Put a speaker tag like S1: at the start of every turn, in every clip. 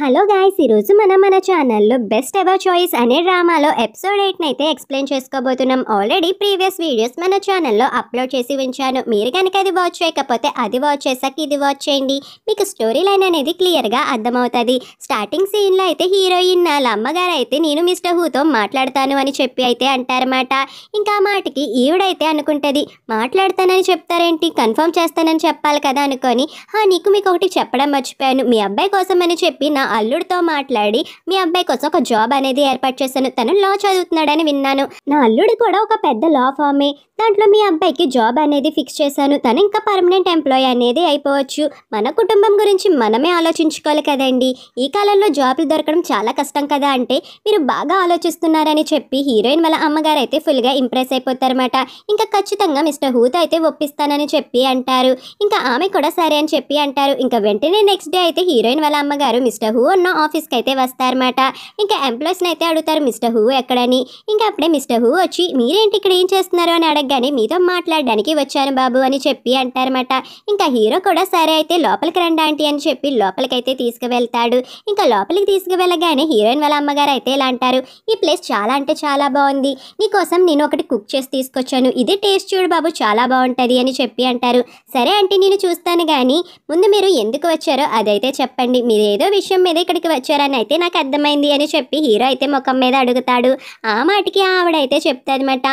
S1: hello guys ఈరోజు మనం మన ఛానల్లో బెస్ట్ ఎవర్ చాయిస్ అనే డ్రామాలో ఎపిసోడ్ ఎయిట్ని అయితే ఎక్స్ప్లెయిన్ చేసుకోబోతున్నాం ఆల్రెడీ ప్రీవియస్ వీడియోస్ మన ఛానల్లో అప్లోడ్ చేసి ఉంచాను మీరు కనుక అది వాచ్ చేయకపోతే అది వాచ్ చేసాక ఇది వాచ్ చేయండి మీకు స్టోరీ లైన్ అనేది క్లియర్గా అర్థమవుతుంది స్టార్టింగ్ సీన్లో అయితే హీరోయిన్ వాళ్ళ అమ్మగారు అయితే నేను మిస్టర్ హూతో మాట్లాడతాను అని చెప్పి అయితే అంటారన్నమాట ఇంకా మాటకి ఈవిడైతే అనుకుంటుంది మాట్లాడతానని చెప్తారేంటి కన్ఫర్మ్ చేస్తానని చెప్పాలి కదా అనుకొని నీకు మీకు ఒకటి చెప్పడం మర్చిపోయాను మీ అబ్బాయి కోసం అని చెప్పి నా అల్లుడితో మాట్లాడి మీ అబ్బాయి కోసం ఒక జాబ్ అనేది ఏర్పాటు చేశాను తను లా చదువుతున్నాడని విన్నాను నా అల్లుడు కూడా ఒక పెద్ద లా ఫామే దాంట్లో మీ అబ్బాయికి జాబ్ అనేది ఫిక్స్ చేశాను తను ఇంకా పర్మనెంట్ ఎంప్లాయీ అనేది అయిపోవచ్చు మన కుటుంబం గురించి మనమే ఆలోచించుకోవాలి కదండి ఈ కాలంలో జాబ్లు దొరకడం చాలా కష్టం కదా అంటే మీరు బాగా ఆలోచిస్తున్నారని చెప్పి హీరోయిన్ వాళ్ళ అమ్మగారు అయితే ఫుల్గా ఇంప్రెస్ అయిపోతారన్నమాట ఇంకా ఖచ్చితంగా మిస్టర్ హూత్ అయితే ఒప్పిస్తానని చెప్పి అంటారు ఇంకా ఆమె కూడా సరే అని చెప్పి అంటారు ఇంకా వెంటనే నెక్స్ట్ డే అయితే హీరోయిన్ వాళ్ళ అమ్మగారు మిస్టర్ హూ ఉన్న ఆఫీస్కి అయితే వస్తారన్నమాట ఇంకా ఎంప్లాయీస్ని అయితే అడుగుతారు మిస్టర్ హూ ఎక్కడని ఇంకా అప్పుడే మిస్టర్ హూ వచ్చి మీరేంటి ఇక్కడ ఏం చేస్తున్నారు అని అడగగానే మీతో మాట్లాడడానికి వచ్చాను బాబు అని చెప్పి అంటారన్నమాట ఇంకా హీరో కూడా సరే అయితే లోపలికి రండి ఆంటీ అని చెప్పి లోపలికైతే తీసుకువెళ్తాడు ఇంకా లోపలికి తీసుకువెళ్ళగానే హీరోయిన్ వాళ్ళ అమ్మగారు అయితే ఇలా అంటారు ఈ ప్లేస్ చాలా అంటే చాలా బాగుంది నీకోసం నేను ఒకటి కుక్ చేసి తీసుకొచ్చాను ఇది టేస్ట్ చూడు బాబు చాలా బాగుంటుంది అని చెప్పి అంటారు సరే అంటే నేను చూస్తాను కానీ ముందు మీరు ఎందుకు వచ్చారో అదైతే చెప్పండి మీరు ఏదో విషయం మీద ఇక్కడికి వచ్చారని అయితే నాకు అర్థమైంది అని చెప్పి హీరో అయితే ముఖం మీద అడుగుతాడు ఆ మాటికి ఆవిడైతే అనమాట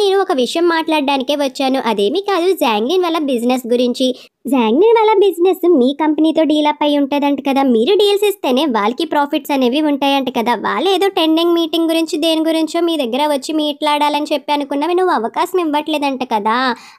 S1: నేను ఒక విషయం మాట్లాడడానికే వచ్చాను అదేమీ కాదు జాంగ్లిన్ వాళ్ళ బిజినెస్ గురించి జాంగ్నీ వాళ్ళ బిజినెస్ మీ కంపెనీతో డీల్ అప్ అయి ఉంటుందంట కదా మీరు డీల్స్ ఇస్తేనే వాళ్ళకి ప్రాఫిట్స్ అనేవి ఉంటాయంట కదా వాళ్ళు ఏదో టెండింగ్ మీటింగ్ గురించి దేని గురించో మీ దగ్గర వచ్చి మీట్లాడాలని చెప్పి అనుకున్నవి నువ్వు అవకాశం ఇవ్వట్లేదంట కదా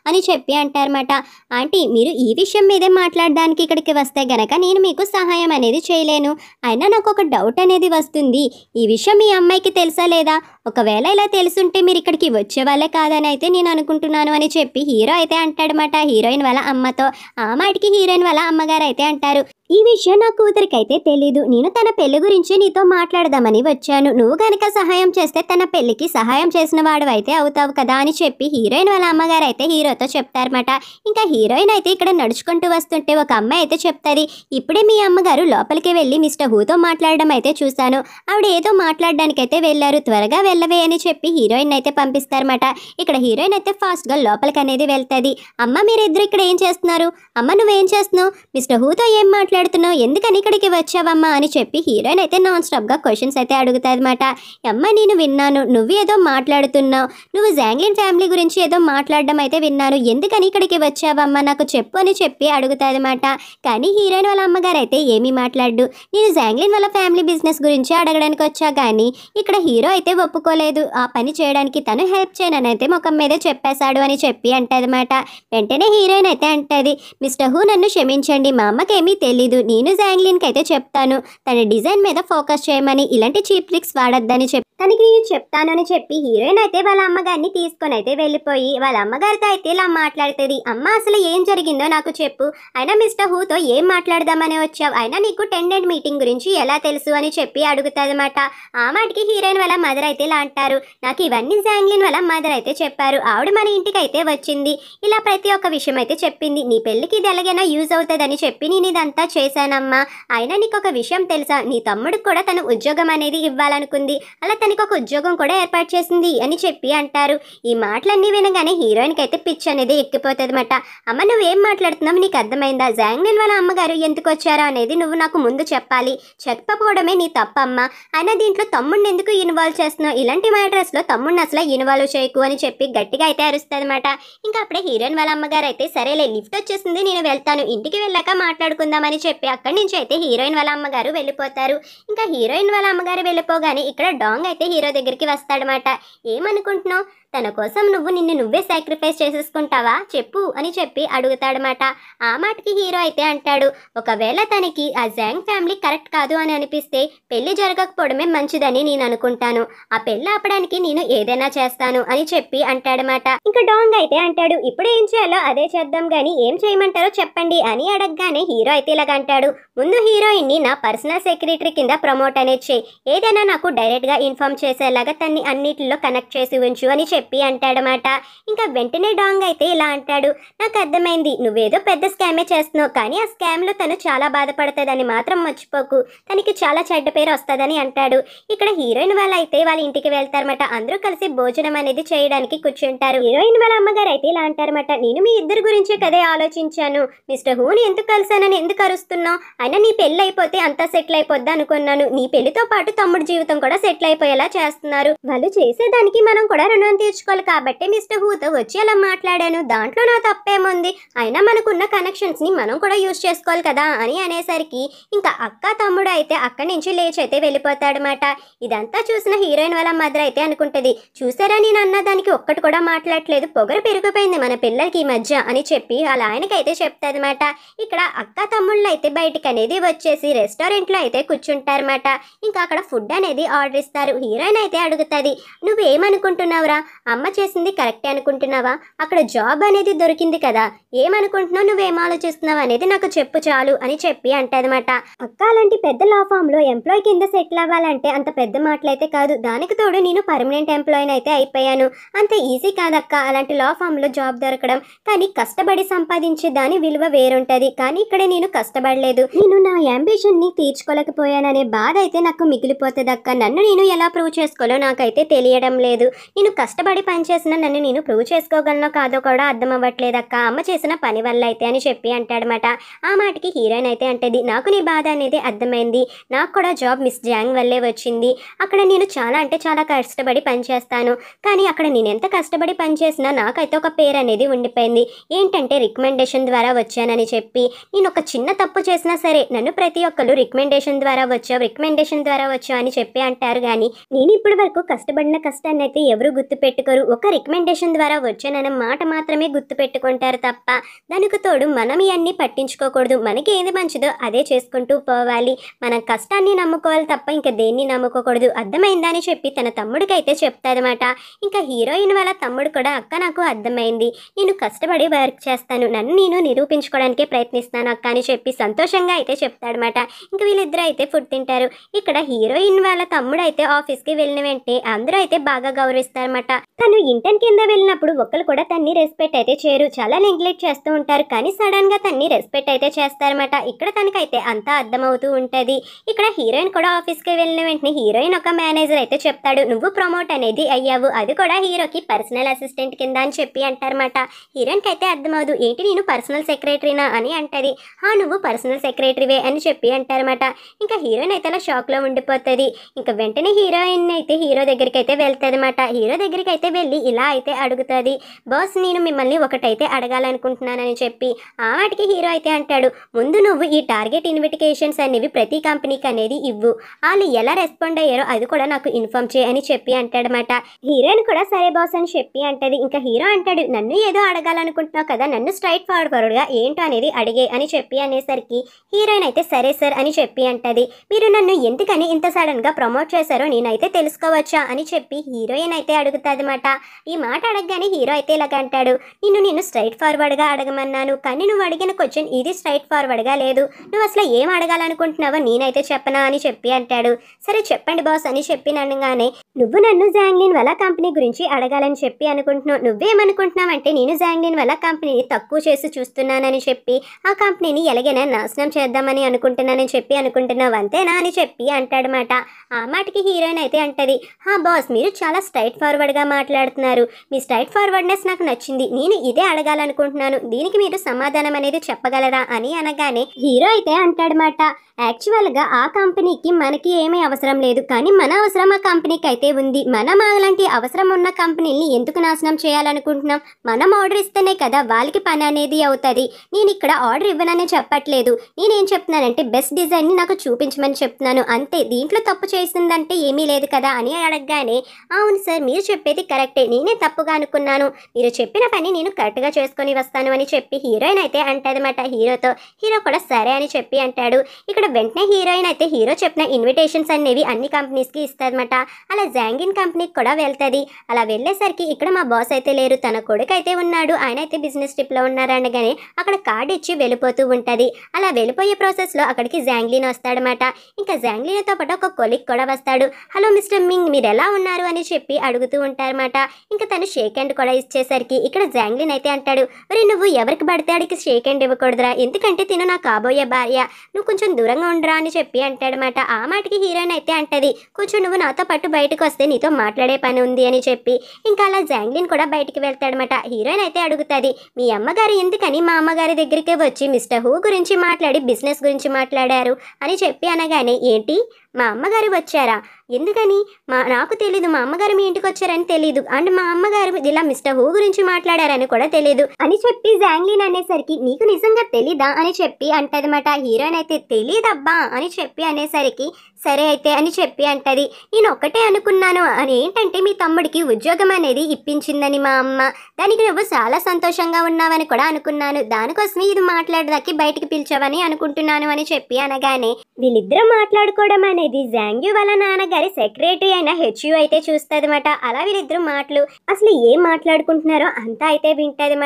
S1: అని చెప్పి అంటారన్నమాట ఆంటీ మీరు ఈ విషయం మీదే మాట్లాడడానికి ఇక్కడికి వస్తే గనక నేను మీకు సహాయం అనేది చేయలేను అయినా నాకు ఒక డౌట్ అనేది వస్తుంది ఈ విషయం మీ అమ్మాయికి తెలుసా లేదా ఒకవేళ ఇలా తెలుసుంటే మీరు ఇక్కడికి వచ్చేవాళ్ళే కాదని అయితే నేను అనుకుంటున్నాను అని చెప్పి హీరో అయితే అంటాడనమాట హీరోయిన్ వాళ్ళ అమ్మతో ఆ మాటికి హీరోయిన్ వాళ్ళ అమ్మగారు అయితే అంటారు ఈ విషయం నా కూతురికైతే తెలీదు నేను తన పెళ్లి గురించి నీతో మాట్లాడదామని వచ్చాను నువ్వు కనుక సహాయం చేస్తే తన పెళ్లికి సహాయం చేసిన వాడు అయితే అవుతావు కదా అని చెప్పి హీరోయిన్ వాళ్ళ అమ్మగారు అయితే హీరోతో చెప్తారన్నమాట ఇంకా హీరోయిన్ అయితే ఇక్కడ నడుచుకుంటూ వస్తుంటే ఒక అమ్మాయి అయితే చెప్తుంది ఇప్పుడే మీ అమ్మగారు లోపలికి వెళ్ళి మిస్టర్ హూతో మాట్లాడడం అయితే చూశాను ఆవిడ ఏదో మాట్లాడడానికైతే వెళ్ళారు త్వరగా వెళ్ళవే అని చెప్పి హీరోయిన్ అయితే పంపిస్తారన్నమాట ఇక్కడ హీరోయిన్ అయితే ఫాస్ట్గా లోపలికి అనేది వెళ్తుంది అమ్మ మీరిద్దరు ఇక్కడ ఏం చేస్తున్నారు అమ్మ నువ్వేం చేస్తున్నావు మిస్టర్ హూతో ఏం మాట్లాడు మాట్లాడుతున్నావు ఎందుకని ఇక్కడికి వచ్చావమ్మా అని చెప్పి హీరోయిన్ అయితే నాన్ స్టాప్గా క్వశ్చన్స్ అయితే అడుగుతాయి అనమాట అమ్మ నేను విన్నాను నువ్వు ఏదో మాట్లాడుతున్నావు నువ్వు జాంగ్లిన్ ఫ్యామిలీ గురించి ఏదో మాట్లాడడం అయితే విన్నాను ఎందుకని ఇక్కడికి వచ్చావమ్మా నాకు చెప్పు అని చెప్పి అడుగుతాయి అనమాట కానీ హీరోయిన్ వాళ్ళ అమ్మగారు అయితే ఏమీ మాట్లాడు నేను జాంగ్లిన్ వాళ్ళ ఫ్యామిలీ బిజినెస్ గురించి అడగడానికి వచ్చా కానీ ఇక్కడ హీరో అయితే ఒప్పుకోలేదు ఆ పని చేయడానికి తను హెల్ప్ చేయనని అయితే ముఖం మీద చెప్పేశాడు అని చెప్పి అనమాట వెంటనే హీరోయిన్ అయితే అంటది మిస్టర్ హూ నన్ను క్షమించండి మా అమ్మకేమీ తెలియదు తెలీదు నేను జాంగ్లిన్కి అయితే చెప్తాను తన డిజైన్ మీద ఫోకస్ చేయమని ఇలాంటి చీప్ ట్రిక్స్ వాడద్దని చెప్పి తనకి చెప్తానని చెప్పి హీరోయిన్ అయితే వాళ్ళ అమ్మగారిని తీసుకొని అయితే వెళ్ళిపోయి వాళ్ళ అమ్మగారితో అయితే ఇలా మాట్లాడుతుంది అమ్మ అసలు ఏం జరిగిందో నాకు చెప్పు అయినా మిస్టర్ హూతో ఏం మాట్లాడదామని వచ్చావు అయినా నీకు టెండెంట్ మీటింగ్ గురించి ఎలా తెలుసు అని చెప్పి అనమాట ఆ మాటకి హీరోయిన్ వాళ్ళ మదర్ అయితే ఇలా అంటారు నాకు ఇవన్నీ జాంగ్లిన్ వాళ్ళ మదర్ అయితే చెప్పారు ఆవిడ మన ఇంటికి అయితే వచ్చింది ఇలా ప్రతి ఒక్క విషయం అయితే చెప్పింది నీ పెళ్ళికి ఇది ఎలాగైనా యూజ్ అవుతుందని చెప్పి నేను ఇదంతా చేశానమ్మా అయినా నీకు ఒక విషయం తెలుసా నీ తమ్ముడు కూడా తను ఉద్యోగం అనేది ఇవ్వాలనుకుంది అలా తన అతనికి ఒక ఉద్యోగం కూడా ఏర్పాటు చేసింది అని చెప్పి అంటారు ఈ మాటలన్నీ వినగానే హీరోయిన్కి అయితే పిచ్చి అనేది ఎక్కిపోతుందన్నమాట అమ్మ నువ్వు ఏం మాట్లాడుతున్నావు నీకు అర్థమైందా జాంగ్నిల్ వాళ్ళ అమ్మగారు ఎందుకు వచ్చారా అనేది నువ్వు నాకు ముందు చెప్పాలి చెప్పకపోవడమే నీ తప్పమ్మ అయినా దీంట్లో తమ్ముడిని ఎందుకు ఇన్వాల్వ్ చేస్తున్నావు ఇలాంటి మ్యాటర్స్లో తమ్ముడిని అసలు ఇన్వాల్వ్ చేయకు అని చెప్పి గట్టిగా అయితే అరుస్తుందన్నమాట ఇంకా అప్పుడే హీరోయిన్ వాళ్ళ అమ్మగారు అయితే సరేలే లిఫ్ట్ వచ్చేసింది నేను వెళ్తాను ఇంటికి వెళ్ళాక మాట్లాడుకుందామని చెప్పి అక్కడి నుంచి అయితే హీరోయిన్ వాళ్ళ అమ్మగారు వెళ్ళిపోతారు ఇంకా హీరోయిన్ వాళ్ళ అమ్మగారు వెళ్ళిపోగానే ఇక్కడ డాంగ్ అయితే హీరో దగ్గరికి వస్తాడనమాట ఏమనుకుంటున్నావు తన కోసం నువ్వు నిన్ను నువ్వే సాక్రిఫైస్ చేసేసుకుంటావా చెప్పు అని చెప్పి అడుగుతాడమాట ఆ మాటకి హీరో అయితే అంటాడు ఒకవేళ తనకి ఆ జాంగ్ ఫ్యామిలీ కరెక్ట్ కాదు అని అనిపిస్తే పెళ్లి జరగకపోవడమే మంచిదని నేను అనుకుంటాను ఆ పెళ్లి ఆపడానికి నేను ఏదైనా చేస్తాను అని చెప్పి అంటాడమాట ఇంకా డాంగ్ అయితే అంటాడు ఇప్పుడు ఏం చేయాలో అదే చేద్దాం గాని ఏం చేయమంటారో చెప్పండి అని అడగగానే హీరో అయితే ఇలాగ అంటాడు ముందు హీరోయిన్ ని నా పర్సనల్ సెక్రటరీ కింద ప్రమోట్ అనేది చేయి ఏదైనా నాకు డైరెక్ట్ గా ఇన్ఫార్మ్ చేసేలాగా తన్ని అన్నిటిలో కనెక్ట్ చేసి ఉంచు అని చెప్పి చెప్పి అంటాడనమాట ఇంకా వెంటనే డాంగ్ అయితే ఇలా అంటాడు నాకు అర్థమైంది నువ్వేదో పెద్ద స్కామే చేస్తున్నావు కానీ ఆ స్కామ్లో తను చాలా బాధపడుతుందని మాత్రం మర్చిపోకు తనకి చాలా చెడ్డ పేరు వస్తుందని అంటాడు ఇక్కడ హీరోయిన్ వాళ్ళు అయితే వాళ్ళ ఇంటికి వెళ్తారనమాట అందరూ కలిసి భోజనం అనేది చేయడానికి కూర్చుంటారు హీరోయిన్ వాళ్ళ అమ్మగారు అయితే ఇలా అంటారనమాట నేను మీ ఇద్దరు గురించే కదే ఆలోచించాను మిస్టర్ హూని ఎందుకు కలిసానని ఎందుకు అరుస్తున్నావు అయినా నీ పెళ్ళి అయిపోతే అంతా సెటిల్ అయిపోద్ది అనుకున్నాను నీ పెళ్లితో పాటు తమ్ముడు జీవితం కూడా సెటిల్ అయిపోయేలా చేస్తున్నారు వాళ్ళు చేసేదానికి మనం కూడా రుణం తీర్చు తెచ్చుకోవాలి కాబట్టి హూతో వచ్చి అలా మాట్లాడాను దాంట్లో నా తప్పేముంది అయినా మనకున్న కనెక్షన్స్ని మనం కూడా యూజ్ చేసుకోవాలి కదా అని అనేసరికి ఇంకా అక్క తమ్ముడు అయితే అక్కడి నుంచి లేచి అయితే వెళ్ళిపోతాడనమాట ఇదంతా చూసిన హీరోయిన్ వాళ్ళ మదర్ అయితే అనుకుంటుంది చూసారా నేను అన్న దానికి ఒక్కటి కూడా మాట్లాడలేదు పొగరు పెరిగిపోయింది మన పిల్లలకి ఈ మధ్య అని చెప్పి అలా ఆయనకైతే అనమాట ఇక్కడ అక్క తమ్ముళ్ళు అయితే బయటికి అనేది వచ్చేసి రెస్టారెంట్లో అయితే కూర్చుంటారన్నమాట ఇంకా అక్కడ ఫుడ్ అనేది ఆర్డర్ ఇస్తారు హీరోయిన్ అయితే అడుగుతుంది నువ్వేమనుకుంటున్నావురా అమ్మ చేసింది కరెక్టే అనుకుంటున్నావా అక్కడ జాబ్ అనేది దొరికింది కదా ఏమనుకుంటున్నావు నువ్వేం ఆలోచిస్తున్నావు అనేది నాకు చెప్పు చాలు అని చెప్పి అంటదన్నమాట అక్క అలాంటి పెద్ద లా ఫామ్లో ఎంప్లాయ్ కింద సెటిల్ అవ్వాలంటే అంత పెద్ద మాటలైతే కాదు దానికి తోడు నేను పర్మనెంట్ ఎంప్లాయ్ అయితే అయిపోయాను అంత ఈజీ కాదక్క అలాంటి లా ఫామ్లో జాబ్ దొరకడం కానీ కష్టపడి సంపాదించే దాని విలువ వేరుంటుంది కానీ ఇక్కడ నేను కష్టపడలేదు నేను నా అంబిషన్ని తీర్చుకోలేకపోయాననే బాధ అయితే నాకు మిగిలిపోతుంది అక్క నన్ను నేను ఎలా ప్రూవ్ చేసుకోవాలో నాకైతే తెలియడం లేదు నేను కష్టపడి కష్టపడి పనిచేసిన నన్ను నేను ప్రూవ్ చేసుకోగలను కాదో కూడా అర్థం అవ్వట్లేదక్క అమ్మ చేసిన పని వల్ల అయితే అని చెప్పి అంటాడనమాట ఆ మాటకి హీరోయిన్ అయితే అంటది నాకు నీ బాధ అనేది అర్థమైంది నాకు కూడా జాబ్ మిస్ జాంగ్ వల్లే వచ్చింది అక్కడ నేను చాలా అంటే చాలా కష్టపడి పనిచేస్తాను కానీ అక్కడ నేను ఎంత కష్టపడి పనిచేసినా నాకైతే ఒక పేరు అనేది ఉండిపోయింది ఏంటంటే రికమెండేషన్ ద్వారా వచ్చానని చెప్పి నేను ఒక చిన్న తప్పు చేసినా సరే నన్ను ప్రతి ఒక్కరు రికమెండేషన్ ద్వారా వచ్చావు రికమెండేషన్ ద్వారా వచ్చావు అని చెప్పి అంటారు కానీ నేను ఇప్పటి వరకు కష్టపడిన కష్టాన్ని అయితే ఎవరు గుర్తుపెట్టు పెట్టుకోరు ఒక రికమెండేషన్ ద్వారా వచ్చానన్న మాట మాత్రమే గుర్తు పెట్టుకుంటారు తప్ప దానికి తోడు మనం ఇవన్నీ పట్టించుకోకూడదు మనకి ఏది మంచిదో అదే చేసుకుంటూ పోవాలి మనం కష్టాన్ని నమ్ముకోవాలి తప్ప ఇంకా దేన్ని నమ్ముకోకూడదు అర్థమైందా అని చెప్పి తన తమ్ముడికైతే చెప్తాదనమాట ఇంకా హీరోయిన్ వాళ్ళ తమ్ముడు కూడా అక్క నాకు అర్థమైంది నేను కష్టపడి వర్క్ చేస్తాను నన్ను నేను నిరూపించుకోవడానికే ప్రయత్నిస్తాను అక్క అని చెప్పి సంతోషంగా అయితే చెప్తాడనమాట ఇంకా వీళ్ళిద్దరూ అయితే ఫుడ్ తింటారు ఇక్కడ హీరోయిన్ వాళ్ళ తమ్ముడు అయితే ఆఫీస్కి వెళ్ళిన వెంటనే అందరూ అయితే బాగా గౌరవిస్తారనమాట తను ఇంటర్ కింద వెళ్ళినప్పుడు ఒక్కరు కూడా తన్ని రెస్పెక్ట్ అయితే చేయరు చాలా నెగ్లెక్ట్ చేస్తూ ఉంటారు కానీ సడన్ గా తన్ని రెస్పెక్ట్ అయితే చేస్తారన్నమాట ఇక్కడ తనకైతే అంతా అర్థమవుతూ ఉంటుంది ఇక్కడ హీరోయిన్ కూడా ఆఫీస్కి వెళ్ళిన వెంటనే హీరోయిన్ ఒక మేనేజర్ అయితే చెప్తాడు నువ్వు ప్రమోట్ అనేది అయ్యావు అది కూడా హీరోకి పర్సనల్ అసిస్టెంట్ కింద అని చెప్పి అంటారన్నమాట హీరోయిన్కి అయితే అర్థమవుదు ఏంటి నేను పర్సనల్ సెక్రటరీనా అని అంటది ఆ నువ్వు పర్సనల్ సెక్రటరీవే అని చెప్పి అంటారన్నమాట ఇంకా హీరోయిన్ అయితే అలా లో ఉండిపోతుంది ఇంకా వెంటనే హీరోయిన్ అయితే హీరో దగ్గరికి అయితే వెళ్తుంది హీరో దగ్గరికి అయితే అయితే వెళ్ళి ఇలా అయితే అడుగుతుంది బాస్ నేను మిమ్మల్ని ఒకటైతే అడగాలనుకుంటున్నానని చెప్పి ఆ వాటికి హీరో అయితే అంటాడు ముందు నువ్వు ఈ టార్గెట్ ఇన్విటికేషన్స్ అనేవి ప్రతి కంపెనీకి అనేది ఇవ్వు వాళ్ళు ఎలా రెస్పాండ్ అయ్యారో అది కూడా నాకు ఇన్ఫామ్ అని చెప్పి అంటాడనమాట హీరోయిన్ కూడా సరే బాస్ అని చెప్పి అంటది ఇంకా హీరో అంటాడు నన్ను ఏదో అడగాలనుకుంటున్నావు కదా నన్ను స్ట్రైట్ ఫార్వర్డ్గా ఏంటో అనేది అడిగే అని చెప్పి అనేసరికి హీరోయిన్ అయితే సరే సార్ అని చెప్పి అంటది మీరు నన్ను ఎందుకని ఇంత సడన్గా ప్రమోట్ చేశారో నేనైతే తెలుసుకోవచ్చా అని చెప్పి హీరోయిన్ అయితే అడుగుతుంది అనమాట ఈ మాట అడగగానే హీరో అయితే ఇలాగ అంటాడు నిన్ను నేను స్ట్రైట్ ఫార్వర్డ్గా అడగమన్నాను కానీ నువ్వు అడిగిన క్వశ్చన్ ఇది స్ట్రైట్ ఫార్వర్డ్గా లేదు నువ్వు అసలు ఏం అడగాలనుకుంటున్నావో నేనైతే చెప్పనా అని చెప్పి అంటాడు సరే చెప్పండి బాస్ అని చెప్పినగానే నువ్వు నన్ను జాంగ్లిన్ వల్ల కంపెనీ గురించి అడగాలని చెప్పి అనుకుంటున్నావు నువ్వేమనుకుంటున్నావంటే నేను జాంగ్లిన్ వల్ల కంపెనీని తక్కువ చేసి చూస్తున్నానని చెప్పి ఆ కంపెనీని ఎలాగైనా నాశనం చేద్దామని అనుకుంటున్నానని చెప్పి అనుకుంటున్నావు అంతేనా అని చెప్పి అంటాడనమాట ఆ మాటకి హీరోయిన్ అయితే అంటది హా బాస్ మీరు చాలా స్ట్రైట్ ఫార్వర్డ్గా మాట మాట్లాడుతున్నారు మీ స్ట్రైట్ ఫార్వర్డ్నెస్ నాకు నచ్చింది నేను ఇదే అడగాలనుకుంటున్నాను దీనికి మీరు సమాధానం అనేది చెప్పగలరా అని అనగానే హీరో అయితే అంటాడనమాట యాక్చువల్గా ఆ కంపెనీకి మనకి ఏమీ అవసరం లేదు కానీ మన అవసరం ఆ కంపెనీకి అయితే ఉంది మనం అలాంటి అవసరం ఉన్న కంపెనీని ఎందుకు నాశనం చేయాలనుకుంటున్నాం మనం ఆర్డర్ ఇస్తేనే కదా వాళ్ళకి పని అనేది అవుతుంది నేను ఇక్కడ ఆర్డర్ ఇవ్వనని చెప్పట్లేదు నేనేం చెప్తున్నానంటే బెస్ట్ డిజైన్ని నాకు చూపించమని చెప్తున్నాను అంతే దీంట్లో తప్పు చేసిందంటే ఏమీ లేదు కదా అని అడగగానే అవును సార్ మీరు చెప్పేది కరెక్టే నేనే తప్పుగా అనుకున్నాను మీరు చెప్పిన పని నేను కరెక్ట్గా చేసుకొని వస్తాను అని చెప్పి హీరోయిన్ అయితే అంటదన్నమాట హీరోతో హీరో కూడా సరే అని చెప్పి అంటాడు ఇక్కడ వెంటనే హీరోయిన్ అయితే హీరో చెప్పిన ఇన్విటేషన్స్ అనేవి అన్ని కంపెనీస్కి ఇస్తుందన్నమాట అలా జాంగిన్ కంపెనీకి కూడా వెళ్తుంది అలా వెళ్ళేసరికి ఇక్కడ మా బాస్ అయితే లేరు తన కొడుకు అయితే ఉన్నాడు ఆయన అయితే బిజినెస్ ట్రిప్లో ఉన్నారనగానే అక్కడ కార్డ్ ఇచ్చి వెళ్ళిపోతూ ఉంటుంది అలా వెళ్ళిపోయే ప్రాసెస్లో అక్కడికి జాంగ్లీన్ వస్తాడనమాట ఇంకా జాంగ్లీన్తో పాటు ఒక కొలిక్ కూడా వస్తాడు హలో మిస్టర్ మింగ్ మీరు ఎలా ఉన్నారు అని చెప్పి అడుగుతూ ఉంటారు అనమాట ఇంకా తను షేక్ హ్యాండ్ కూడా ఇచ్చేసరికి ఇక్కడ జాంగ్లిన్ అయితే అంటాడు మరి నువ్వు ఎవరికి పడితే అడిగి షేక్ హ్యాండ్ ఇవ్వకూడదురా ఎందుకంటే తిను నా కాబోయే భార్య నువ్వు కొంచెం దూరంగా ఉండరా అని చెప్పి అంటాడనమాట ఆ మాటకి హీరోయిన్ అయితే అంటది కొంచెం నువ్వు నాతో పాటు బయటకు వస్తే నీతో మాట్లాడే పని ఉంది అని చెప్పి ఇంకా అలా జాంగ్లిన్ కూడా బయటికి వెళ్తాడనమాట హీరోయిన్ అయితే అడుగుతుంది మీ అమ్మగారు ఎందుకని మా అమ్మగారి దగ్గరికే వచ్చి మిస్టర్ హూ గురించి మాట్లాడి బిజినెస్ గురించి మాట్లాడారు అని చెప్పి అనగానే ఏంటి మా అమ్మగారు వచ్చారా ఎందుకని మా నాకు తెలీదు మా అమ్మగారు మీ ఇంటికి వచ్చారని తెలీదు అండ్ మా అమ్మగారు ఇలా మిస్టర్ హూ గురించి మాట్లాడారని కూడా తెలీదు అని చెప్పి జాంగ్లీన్ అనేసరికి నీకు నిజంగా తెలీదా అని చెప్పి అంటదన్నమాట హీరోయిన్ అయితే తెలీదబ్బా అని చెప్పి అనేసరికి సరే అయితే అని చెప్పి అంటది నేను ఒక్కటే అనుకున్నాను అని ఏంటంటే మీ తమ్ముడికి ఉద్యోగం అనేది ఇప్పించిందని మా అమ్మ దానికి నువ్వు చాలా సంతోషంగా ఉన్నావని కూడా అనుకున్నాను దానికోసమే ఇది మాట్లాడదాకి బయటికి పిలిచావని అనుకుంటున్నాను అని చెప్పి అనగానే వీళ్ళిద్దరూ మాట్లాడుకోవడం అనేది జాంగ్యు వాళ్ళ నాన్నగారి సెక్రటరీ అయిన హెచ్యూ అయితే చూస్తుందన్నమాట అలా వీళ్ళిద్దరు మాటలు అసలు ఏం మాట్లాడుకుంటున్నారో అంతా అయితే వింటది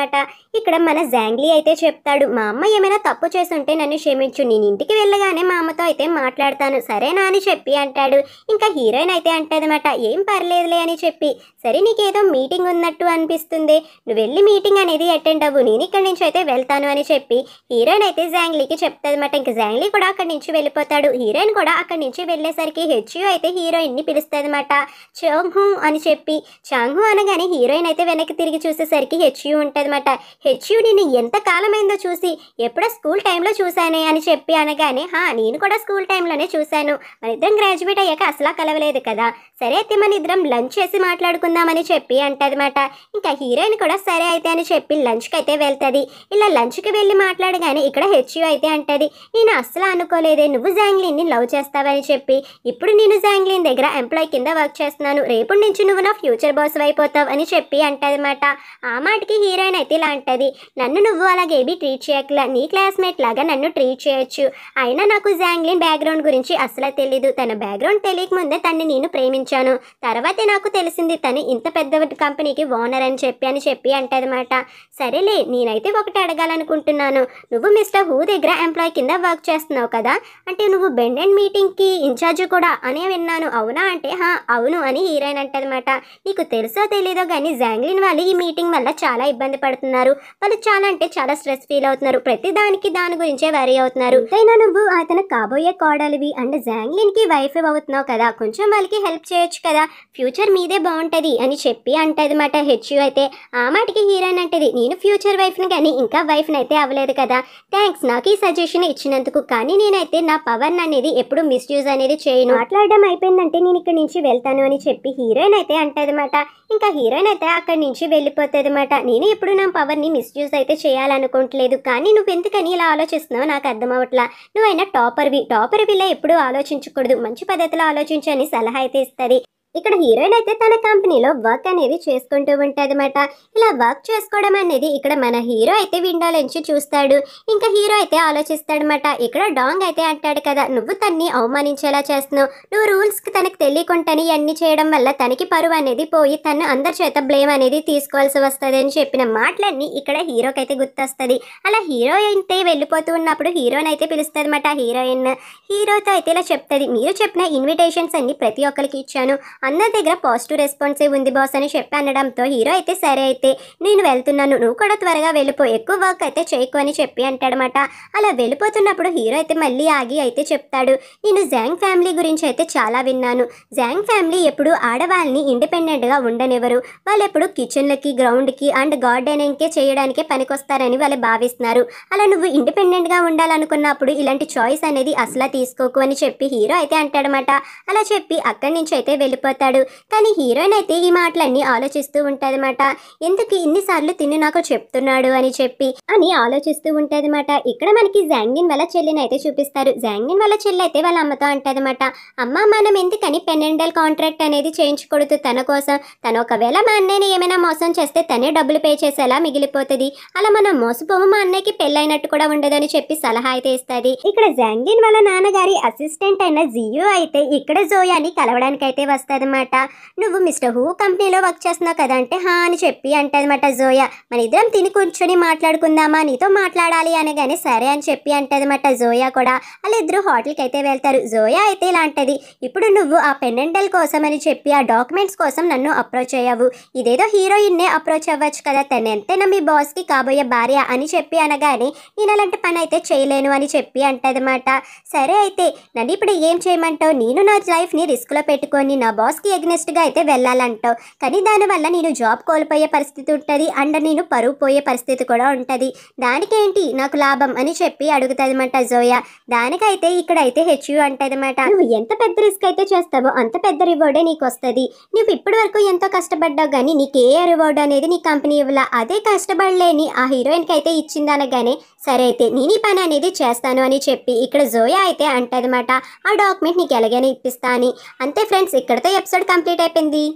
S1: ఇక్కడ మన జాంగ్లీ అయితే చెప్తాడు మా అమ్మ ఏమైనా తప్పు చేస్తుంటే నన్ను క్షమించు నేను ఇంటికి వెళ్ళగానే మా అమ్మతో అయితే మాట్లాడతాను సరేనా అని చెప్పి అంటాడు ఇంకా హీరోయిన్ అయితే అంటదన్నమాట ఏం పర్లేదులే అని చెప్పి సరే నీకేదో మీటింగ్ ఉన్నట్టు అనిపిస్తుంది నువ్వు వెళ్ళి మీటింగ్ అనేది అటెండ్ అవ్వు నేను ఇక్కడి నుంచి అయితే వెళ్తాను అని చెప్పి హీరోయిన్ అయితే జాంగ్లీకి చెప్తాదన్నమాట ఇంకా జాంగ్లీ కూడా అక్కడి నుంచి వెళ్ళిపోతాడు హీరోయిన్ కూడా అక్కడి నుంచి వెళ్ళేసరికి హెచ్యు అయితే హీరోయిన్ని పిలుస్తుందన్నమాట చాంగ్హు అని చెప్పి చాంగ్హు అనగానే హీరోయిన్ అయితే వెనక్కి తిరిగి చూసేసరికి హెచ్యూ ఉంటుందన్నమాట హెచ్యు నేను ఎంత కాలమైందో చూసి ఎప్పుడో స్కూల్ టైంలో చూశానే అని చెప్పి అనగానే హా నేను కూడా స్కూల్ టైంలోనే చూశాను మన ఇద్దరం గ్రాడ్యుయేట్ అయ్యాక అసలా కలవలేదు కదా సరే అయితే మన ఇద్దరం లంచ్ చేసి మాట్లాడుకుందామని చెప్పి అనమాట ఇంకా హీరోయిన్ కూడా సరే అయితే అని చెప్పి లంచ్కి అయితే వెళ్తుంది ఇలా లంచ్కి వెళ్ళి మాట్లాడగానే ఇక్కడ హెచ్యూ అయితే అంటది నేను అస్సలు అనుకోలేదే నువ్వు జాంగ్లీన్ని లవ్ చేస్తావని చెప్పి ఇప్పుడు నేను జాంగ్లీన్ దగ్గర ఎంప్లాయ్ కింద వర్క్ చేస్తున్నాను రేపు నుంచి నువ్వు నా ఫ్యూచర్ బాస్ అయిపోతావు అని చెప్పి అనమాట ఆ మాటకి హీరోయిన్ అయితే ఇలా అంటది నన్ను నువ్వు అలాగేబీ ట్రీట్ చేయక్కల నీ క్లాస్మేట్ లాగా నన్ను ట్రీట్ చేయొచ్చు అయినా నాకు జాంగ్లీన్ బ్యాక్గ్రౌండ్ గురించి అసలు తెలీదు తన బ్యాక్గ్రౌండ్ తెలియకముందే తన్ని నేను ప్రేమించాను తర్వాతే నాకు తెలిసింది తను ఇంత పెద్ద కంపెనీకి ఓనర్ అని చెప్పి అని చెప్పి అంటదన్నమాట సరేలే నేనైతే ఒకటి అడగాలనుకుంటున్నాను నువ్వు మిస్టర్ హూ దగ్గర ఎంప్లాయ్ కింద వర్క్ చేస్తున్నావు కదా అంటే నువ్వు బెండ్ అండ్ మీటింగ్కి ఇన్ఛార్జ్ కూడా అనే విన్నాను అవునా అంటే హా అవును అని హీరోయిన్ అంటదన్నమాట నీకు తెలుసో తెలీదో కానీ జాంగ్లిన్ వాళ్ళు ఈ మీటింగ్ వల్ల చాలా ఇబ్బంది పడుతున్నారు వాళ్ళు చాలా అంటే చాలా స్ట్రెస్ ఫీల్ అవుతున్నారు ప్రతి దానికి దాని గురించే వరీ అవుతున్నారు అయినా నువ్వు అతను కాబోయే కోడలివి అండ్ జాంగ్ ఫ్రాంక్లిన్కి వైఫ్ అవుతున్నావు కదా కొంచెం వాళ్ళకి హెల్ప్ చేయొచ్చు కదా ఫ్యూచర్ మీదే బాగుంటుంది అని చెప్పి అంటదన్నమాట హెచ్యు అయితే ఆ మాటకి హీరోయిన్ అంటది నేను ఫ్యూచర్ వైఫ్ని కానీ ఇంకా వైఫ్ని అయితే అవ్వలేదు కదా థ్యాంక్స్ నాకు ఈ సజెషన్ ఇచ్చినందుకు కానీ నేనైతే నా పవర్ అనేది ఎప్పుడు మిస్యూజ్ అనేది చేయను మాట్లాడడం అయిపోయిందంటే నేను ఇక్కడి నుంచి వెళ్తాను అని చెప్పి హీరోయిన్ అయితే అంటదన్నమాట ఇంకా హీరోయిన్ అయితే అక్కడి నుంచి వెళ్ళిపోతుంది అనమాట నేను ఎప్పుడు నా పవర్ని మిస్యూజ్ అయితే చేయాలనుకోవట్లేదు కానీ నువ్వు ఎందుకని ఇలా ఆలోచిస్తున్నావు నాకు అర్థం అవట్లా నువ్వైనా టాపర్వి విలా ఎప్పుడు ఆలోచించ ఆలోచించకూడదు మంచి పద్ధతిలో ఆలోచించని సలహా అయితే ఇస్తుంది ఇక్కడ హీరోయిన్ అయితే తన కంపెనీలో వర్క్ అనేది చేసుకుంటూ అనమాట ఇలా వర్క్ చేసుకోవడం అనేది ఇక్కడ మన హీరో అయితే విండో నుంచి చూస్తాడు ఇంకా హీరో అయితే ఆలోచిస్తాడు అనమాట ఇక్కడ డాంగ్ అయితే అంటాడు కదా నువ్వు తన్ని అవమానించేలా చేస్తున్నావు నువ్వు రూల్స్కి తనకు తెలియకుండా ఇవన్నీ చేయడం వల్ల తనకి పరువు అనేది పోయి తను అందరి చేత బ్లేమ్ అనేది తీసుకోవాల్సి వస్తుంది అని చెప్పిన మాటలన్నీ ఇక్కడ హీరోకి అయితే గుర్తొస్తుంది అలా హీరో అయితే వెళ్ళిపోతూ ఉన్నప్పుడు హీరోని అయితే పిలుస్తుంది అనమాట హీరోయిన్ హీరోతో అయితే ఇలా చెప్తుంది మీరు చెప్పిన ఇన్విటేషన్స్ అన్ని ప్రతి ఒక్కరికి ఇచ్చాను అందరి దగ్గర పాజిటివ్ రెస్పాన్సే ఉంది బాస్ అని చెప్పి అనడంతో హీరో అయితే సరే అయితే నేను వెళ్తున్నాను నువ్వు కూడా త్వరగా వెళ్ళిపో ఎక్కువ వర్క్ అయితే చేయకు అని చెప్పి అంటాడమాట అలా వెళ్ళిపోతున్నప్పుడు హీరో అయితే మళ్ళీ ఆగి అయితే చెప్తాడు నేను జాంగ్ ఫ్యామిలీ గురించి అయితే చాలా విన్నాను జాంగ్ ఫ్యామిలీ ఎప్పుడు ఆడవాళ్ళని ఇండిపెండెంట్గా ఉండనివ్వరు వాళ్ళు ఎప్పుడు కిచెన్లకి గ్రౌండ్కి అండ్ గార్డెనింగ్కే చేయడానికే పనికొస్తారని వాళ్ళు భావిస్తున్నారు అలా నువ్వు ఇండిపెండెంట్గా ఉండాలనుకున్నప్పుడు ఇలాంటి చాయిస్ అనేది అసలు తీసుకోకు అని చెప్పి హీరో అయితే అంటాడమాట అలా చెప్పి అక్కడి నుంచి అయితే వెళ్ళిపో వెళ్ళిపోతాడు కానీ హీరోయిన్ అయితే ఈ మాటలన్నీ ఆలోచిస్తూ అనమాట ఎందుకు ఇన్నిసార్లు తిని నాకు చెప్తున్నాడు అని చెప్పి అని ఆలోచిస్తూ అనమాట ఇక్కడ మనకి జాంగిన్ వాళ్ళ చెల్లిని అయితే చూపిస్తారు జాంగిన్ వాళ్ళ చెల్లి అయితే వాళ్ళ అమ్మతో అనమాట అమ్మ మనం ఎందుకని అండల్ కాంట్రాక్ట్ అనేది చేయించకూడదు తన కోసం తను ఒకవేళ మా అన్నయ్యని ఏమైనా మోసం చేస్తే తనే డబ్బులు పే చేసేలా మిగిలిపోతుంది అలా మనం మోసపోము మా అన్నయ్యకి పెళ్ళైనట్టు కూడా ఉండదు అని చెప్పి సలహా అయితే ఇస్తుంది ఇక్కడ జాంగిన్ వాళ్ళ నాన్నగారి అసిస్టెంట్ అయిన జియో అయితే ఇక్కడ జోయాని కలవడానికి అయితే వస్తుంది అంటదన్నమాట నువ్వు మిస్టర్ హూ కంపెనీలో వర్క్ చేస్తున్నావు కదా అంటే హా అని చెప్పి అంటదన్నమాట జోయా మన ఇద్దరం తిని కూర్చొని మాట్లాడుకుందామా నీతో మాట్లాడాలి అనగానే సరే అని చెప్పి అంటదన్నమాట జోయా కూడా ఇద్దరు హోటల్కి అయితే వెళ్తారు జోయా అయితే ఇలాంటిది ఇప్పుడు నువ్వు ఆ పెండెంటల్ కోసం అని చెప్పి ఆ డాక్యుమెంట్స్ కోసం నన్ను అప్రోచ్ అయ్యావు ఇదేదో హీరోయిన్నే అప్రోచ్ అవ్వచ్చు కదా తను ఎంతైనా మీ బాస్కి కాబోయే భార్య అని చెప్పి అనగానే నేను అలాంటి పని అయితే చేయలేను అని చెప్పి అంటదన్నమాట సరే అయితే నన్ను ఇప్పుడు ఏం చేయమంటావు నేను నా లైఫ్ని రిస్క్లో పెట్టుకొని నా బాస్ బాస్కి ఎగ్నెస్ట్గా అయితే వెళ్ళాలంటావు కానీ దానివల్ల నేను జాబ్ కోల్పోయే పరిస్థితి ఉంటుంది అండ్ నేను పరువు పోయే పరిస్థితి కూడా ఉంటుంది దానికేంటి నాకు లాభం అని చెప్పి అనమాట జోయా దానికైతే ఇక్కడైతే హెచ్యు అనమాట నువ్వు ఎంత పెద్ద రిస్క్ అయితే చేస్తావో అంత పెద్ద రివార్డే నీకు వస్తుంది నువ్వు ఇప్పటి వరకు ఎంతో కష్టపడ్డావు కానీ నీకు ఏ రివార్డ్ అనేది నీ కంపెనీ ఇవ్వాల అదే కష్టపడలేని ఆ హీరోయిన్కి అయితే ఇచ్చింది అనగానే సరే అయితే నేను ఈ పని అనేది చేస్తాను అని చెప్పి ఇక్కడ జోయా అయితే అంటదన్నమాట ఆ డాక్యుమెంట్ నీకు ఎలాగైనా ఇప్పిస్తా అని అంతే ఫ్రెండ్స్ ఇక్కడతో ఎపిసోడ్ కంప్లీట్ అయిపోయింది